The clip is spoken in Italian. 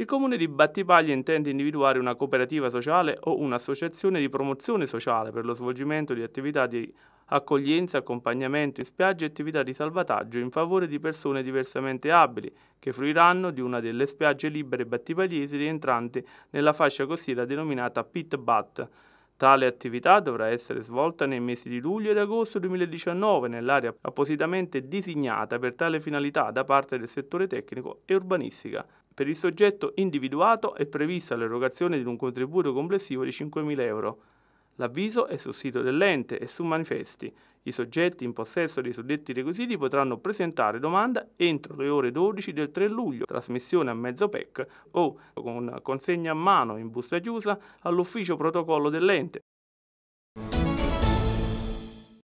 Il comune di Battipaglia intende individuare una cooperativa sociale o un'associazione di promozione sociale per lo svolgimento di attività di accoglienza, accompagnamento in spiaggia e attività di salvataggio in favore di persone diversamente abili che fruiranno di una delle spiagge libere battipagliesi rientranti nella fascia costiera denominata Pit Bat. Tale attività dovrà essere svolta nei mesi di luglio ed agosto 2019 nell'area appositamente designata per tale finalità da parte del settore tecnico e urbanistica. Per il soggetto individuato è prevista l'erogazione di un contributo complessivo di 5.000 euro. L'avviso è sul sito dell'ente e su manifesti. I soggetti in possesso dei suddetti requisiti potranno presentare domanda entro le ore 12 del 3 luglio, trasmissione a mezzo PEC o con consegna a mano in busta chiusa all'ufficio protocollo dell'ente.